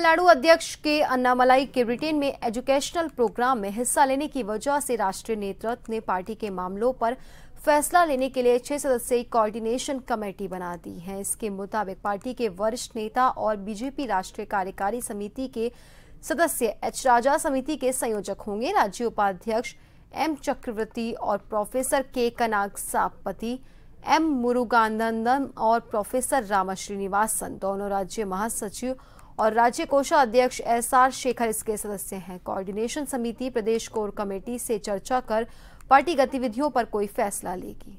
तमिलनाडु अध्यक्ष के अन्नामलाई के ब्रिटेन में एजुकेशनल प्रोग्राम में हिस्सा लेने की वजह से राष्ट्रीय नेतृत्व ने पार्टी के मामलों पर फैसला लेने के लिए छह सदस्यीय कोऑर्डिनेशन कमेटी बना दी है इसके मुताबिक पार्टी के वरिष्ठ नेता और बीजेपी राष्ट्रीय कार्यकारी समिति के सदस्य एच राजा समिति के संयोजक होंगे राज्य उपाध्यक्ष एम चक्रवर्ती और प्रोफेसर के कनाग सापति एम मुरुगानंदम और प्रोफेसर रामा श्रीनिवासन दोनों राज्य महासचिव और राज्य कोषाध्यक्ष एस आर शेखर इसके सदस्य हैं कोऑर्डिनेशन समिति प्रदेश कोर कमेटी से चर्चा कर पार्टी गतिविधियों पर कोई फैसला लेगी